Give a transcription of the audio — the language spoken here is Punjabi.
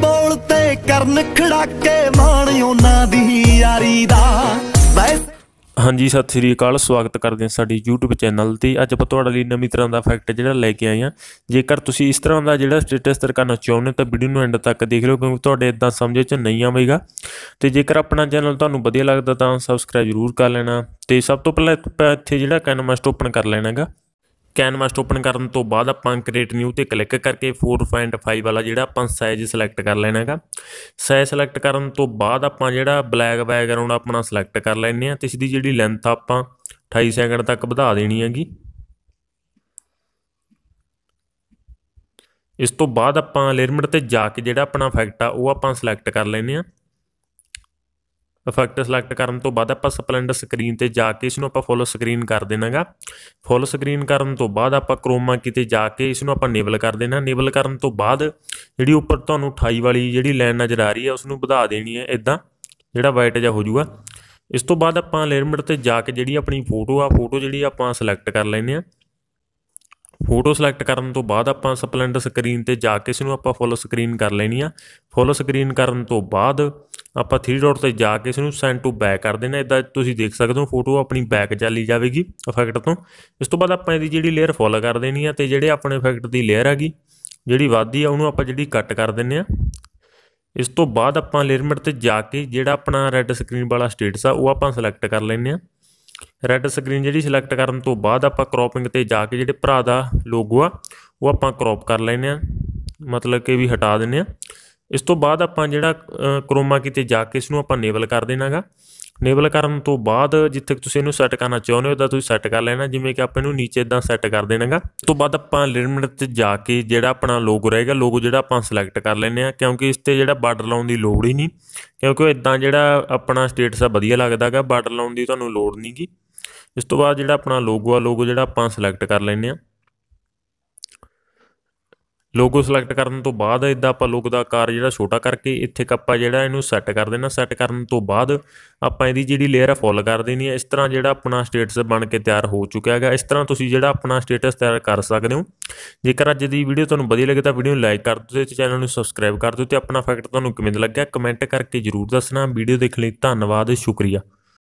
ਬੋਲ ਤੇ ਕਰਨ ਖੜਾ ਕੇ ਮਾਣ ਉਹਨਾਂ ਦੀ ਯਾਰੀ ਦਾ ਹਾਂਜੀ ਸਤਿ ਸ੍ਰੀ ਅਕਾਲ ਸਵਾਗਤ ਕਰਦੇ ਹਾਂ ਸਾਡੀ YouTube ਚੈਨਲ ਤੇ ਅੱਜ ਆਪਾਂ ਤੁਹਾਡੇ ਲਈ ਨਵੀਂ ਤਰ੍ਹਾਂ ਦਾ ਫੈਕਟ ਜਿਹੜਾ ਲੈ ਕੇ ਆਏ ਆ ਜੇਕਰ ਤੁਸੀਂ ਇਸ ਤਰ੍ਹਾਂ ਦਾ ਜਿਹੜਾ ਸਟੇਟਸ ਤਿਆਰ ਕਰਨਾ ਚਾਹੁੰਦੇ ਤਾਂ ਵੀਡੀਓ ਨੂੰ ਐਂਡ ਤੱਕ ਦੇਖ ਲਓ ਕਿਉਂਕਿ ਤੁਹਾਡੇ ਇਦਾਂ ਸਮਝ ਵਿੱਚ ਨਹੀਂ ਆਵੇਗਾ ਤੇ ਜੇਕਰ ਆਪਣਾ ਚੈਨਲ ਤੁਹਾਨੂੰ ਵਧੀਆ ਲੱਗਦਾ ਤਾਂ ਸਬਸਕ੍ਰਾਈਬ ਜ਼ਰੂਰ ਕਰ ਲੈਣਾ ਤੇ ਸਭ ਤੋਂ ਪਹਿਲਾਂ ਇੱਥੇ ਜਿਹੜਾ ਕੈਨਵਸ ਓਪਨ ਕਰ ਲੈਣਾਗਾ ਕੈਨਵਾਸ ਓਪਨ ਕਰਨ ਤੋਂ ਬਾਅਦ ਆਪਾਂ ਕ੍ਰੀਏਟ ਨਿਊ ਤੇ ਕਲਿੱਕ ਕਰਕੇ 4.5 ਵਾਲਾ ਜਿਹੜਾ ਆਪਾਂ ਸਾਈਜ਼ ਸਿਲੈਕਟ ਕਰ ਲੈਣਾ ਹੈਗਾ ਸਾਈਜ਼ ਸਿਲੈਕਟ ਕਰਨ ਤੋਂ ਬਾਅਦ ਆਪਾਂ ਜਿਹੜਾ ਬਲੈਕ ਬੈਕਗ੍ਰਾਉਂਡ ਆਪਣਾ ਸਿਲੈਕਟ ਕਰ ਲੈਣੇ ਆ ਤੇ ਇਸ ਦੀ ਜਿਹੜੀ ਲੈਂਥ ਆਪਾਂ 28 ਸੈਕਿੰਡ ਤੱਕ ਵਧਾ ਦੇਣੀ ਹੈਗੀ ਇਸ ਤੋਂ ਬਾਅਦ ਆਪਾਂ ਲੇਅਰ ਤੇ ਜਾ ਕੇ ਜਿਹੜਾ ਆਪਣਾ ਇਫੈਕਟ ਆ ਉਹ ਆਪਾਂ ਸਿਲੈਕਟ ਕਰ ਲੈਨੇ ਆ ਇਫੈਕਟ ਸਿਲੈਕਟ ਕਰਨ ਤੋਂ ਬਾਅਦ ਆਪਾਂ ਸਪਲੈਂਡਰ ਸਕਰੀਨ ਤੇ ਜਾ ਕੇ ਇਸ ਨੂੰ ਆਪਾਂ ਫੁੱਲ ਸਕਰੀਨ ਕਰ ਦੇਣਾਗਾ ਫੁੱਲ ਸਕਰੀਨ ਕਰਨ ਤੋਂ ਬਾਅਦ ਆਪਾਂ ਕ੍ਰੋਮਾ ਕਿਤੇ ਜਾ ਕੇ ਇਸ ਨੂੰ ਆਪਾਂ ਨੇਬਲ ਕਰ ਦੇਣਾ ਨੇਬਲ ਕਰਨ ਤੋਂ ਬਾਅਦ ਜਿਹੜੀ ਉੱਪਰ ਤੁਹਾਨੂੰ 28 ਵਾਲੀ ਜਿਹੜੀ ਲਾਈਨ ਨਜ਼ਰ ਆ ਰਹੀ ਹੈ ਉਸ ਨੂੰ ਵਧਾ ਦੇਣੀ ਹੈ ਇਦਾਂ ਜਿਹੜਾ ਵਾਈਟ ਜਿਹਾ ਹੋ ਜਾਊਗਾ ਇਸ ਤੋਂ ਬਾਅਦ ਆਪਾਂ ਲੇਅਰ ਤੇ ਜਾ ਕੇ ਜਿਹੜੀ ਆਪਣੀ ਫੋਟੋ ਆ ਫੋਟੋ ਜਿਹੜੀ ਆਪਾਂ ਸਿਲੈਕਟ ਕਰ ਲੈਨੇ ਆ ਫੋਟੋ ਸਿਲੈਕਟ ਕਰਨ ਤੋਂ ਬਾਅਦ ਆਪਾਂ ਸਪਲੈਂਡਰ ਸਕਰੀਨ ਤੇ ਜਾ ਕੇ ਇਸ ਨੂੰ ਆਪਾਂ ਫੁੱਲ ਸਕਰੀਨ ਕਰ ਲੈਣੀ ਆ ਫੁੱਲ ਸਕਰੀਨ ਕਰਨ ਤੋਂ ਬਾਅਦ ਆਪਾਂ 3 ਡਾਟ ਤੇ ਜਾ ਕੇ ਇਸ ਨੂੰ ਸੈਂਡ ਟੂ ਬੈਕ ਕਰ ਦੇਣਾ ਇਦਾਂ ਤੁਸੀਂ ਦੇਖ ਸਕਦੇ ਹੋ ਫੋਟੋ ਆਪਣੀ ਬੈਕ ਚਲੀ ਜਾਵੇਗੀ ਇਫੈਕਟ ਤੋਂ ਇਸ ਤੋਂ ਬਾਅਦ ਆਪਾਂ ਇਹਦੀ ਜਿਹੜੀ ਲੇਅਰ ਫੁੱਲ ਕਰ ਦੇਣੀ ਆ ਤੇ ਜਿਹੜੇ ਆਪਣੇ ਇਫੈਕਟ ਦੀ ਲੇਅਰ ਹੈਗੀ ਜਿਹੜੀ ਵਾਦੀ ਆ ਉਹਨੂੰ ਆਪਾਂ ਜਿਹੜੀ ਕੱਟ ਕਰ ਦਿੰਨੇ ਆ ਇਸ ਤੋਂ ਬਾਅਦ ਆਪਾਂ ਲੇਅਰ ਤੇ ਜਾ ਕੇ ਜਿਹੜਾ ਆਪਣਾ ਰੈੱਡ ਸਕਰੀਨ ਵਾਲਾ ਸਟੇਟਸ ਆ ਉਹ ਆਪਾਂ ਸਿਲੈਕਟ ਕਰ ਲੈਣੇ ਆ ਰੈੱਡ ਸਕਰੀਨ ਜਿਹੜੀ ਸਿਲੈਕਟ ਕਰਨ ਤੋਂ ਬਾਅਦ ਆਪਾਂ ਕ੍ਰੋਪਿੰਗ ਤੇ ਜਾ ਕੇ ਜਿਹੜੇ ਭਰਾ ਦਾ ਲੋਗੋ ਆ ਉਹ ਆਪਾਂ ਕ੍ਰੋਪ ਕਰ ਲੈਨੇ ਆ ਮਤਲਬ ਕਿ ਵੀ ਹਟਾ ਦਿੰਨੇ ਆ ਇਸ ਤੋਂ ਬਾਅਦ ਆਪਾਂ ਜਿਹੜਾ ਕਰੋਮਾ ਕੀਤੇ ਤੇ ਜਾ ਕੇ ਇਸ ਨੂੰ ਆਪਾਂ ਨੇਬਲ ਕਰ ਦੇਣਾਗਾ ਨੇਬਲ ਕਰਨ ਤੋਂ ਬਾਅਦ ਜਿੱਥੇ ਤੁਸੀਂ ਇਹਨੂੰ ਸੈੱਟ ਕਰਨਾ ਚਾਹੁੰਦੇ ਹੋ ਤਾਂ ਤੁਸੀਂ ਸੈੱਟ ਕਰ ਲੈਣਾ ਜਿਵੇਂ ਕਿ ਆਪਾਂ ਇਹਨੂੰ ਨੀਚੇ ਇਦਾਂ ਸੈੱਟ ਕਰ ਦੇਣਾਗਾ ਉਸ ਤੋਂ ਬਾਅਦ ਆਪਾਂ ਲਿਮਿਟ ਤੇ ਜਾ ਕੇ ਜਿਹੜਾ ਆਪਣਾ ਲੋਗੋ ਰਹੇਗਾ ਲੋਗੋ ਜਿਹੜਾ ਆਪਾਂ ਸਿਲੈਕਟ ਕਰ ਲੈਨੇ ਆ ਕਿਉਂਕਿ ਇਸ ਤੇ ਜਿਹੜਾ ਬਾਰਡਰ ਲਾਉਣ ਦੀ ਲੋੜ ਹੀ ਨਹੀਂ ਕਿਉਂਕਿ ਉਹ ਇਦਾਂ ਜਿਹੜਾ ਆਪਣਾ ਸਟੇਟਸ ਆ ਵਧੀਆ ਲੱਗਦਾਗਾ ਬਾਰਡਰ ਲਾਉਣ ਦੀ ਤੁਹਾਨੂੰ ਲੋੜ ਨਹੀਂਗੀ ਇਸ ਤੋਂ ਬਾਅਦ ਜਿਹੜਾ ਆਪਣਾ ਲੋਗੋ ਆ ਲੋਗੋ ਜਿਹੜਾ ਆਪਾਂ ਸਿਲੈਕਟ ਕਰ ਲੈਨੇ ਆ ਲੋਗੋ ਸਿਲੈਕਟ ਕਰਨ ਤੋਂ ਬਾਅਦ ਇਦਾਂ ਆਪਾਂ ਲੋਗੋ ਦਾ ਆਕਾਰ ਜਿਹੜਾ ਛੋਟਾ ਕਰਕੇ ਇੱਥੇ ਕੱਪਾ ਜਿਹੜਾ ਇਹਨੂੰ ਸੈੱਟ ਕਰ ਦੇਣਾ ਸੈੱਟ ਕਰਨ ਤੋਂ ਬਾਅਦ ਆਪਾਂ ਇਹਦੀ ਜਿਹੜੀ ਲੇਅਰ ਆ ਫੁੱਲ ਕਰ ਦੇਣੀ ਹੈ ਇਸ ਤਰ੍ਹਾਂ ਜਿਹੜਾ ਆਪਣਾ ਸਟੇਟਸ ਬਣ ਕੇ ਤਿਆਰ ਹੋ ਚੁੱਕਿਆ ਹੈਗਾ ਇਸ ਤਰ੍ਹਾਂ ਤੁਸੀਂ ਜਿਹੜਾ ਆਪਣਾ ਸਟੇਟਸ ਤਿਆਰ ਕਰ ਸਕਦੇ ਹੋ ਜੇਕਰ ਅੱਜ ਦੀ ਵੀਡੀਓ ਤੁਹਾਨੂੰ ਵਧੀਆ ਲੱਗੇ ਤਾਂ ਵੀਡੀਓ ਨੂੰ ਲਾਈਕ ਕਰ ਦਿਓ ਤੇ ਚੈਨਲ ਨੂੰ ਸਬਸਕ੍ਰਾਈਬ ਕਰ ਦਿਓ ਤੇ ਆਪਣਾ ਫੈਕਟ ਤੁਹਾਨੂੰ ਕਿਵੇਂ ਲੱਗਿਆ ਕਮੈਂਟ ਕਰਕੇ ਜਰੂਰ ਦੱਸਣਾ ਵੀਡੀਓ ਦੇਖਣ ਲਈ ਧੰਨਵਾਦ ਸ਼ੁਕਰੀਆ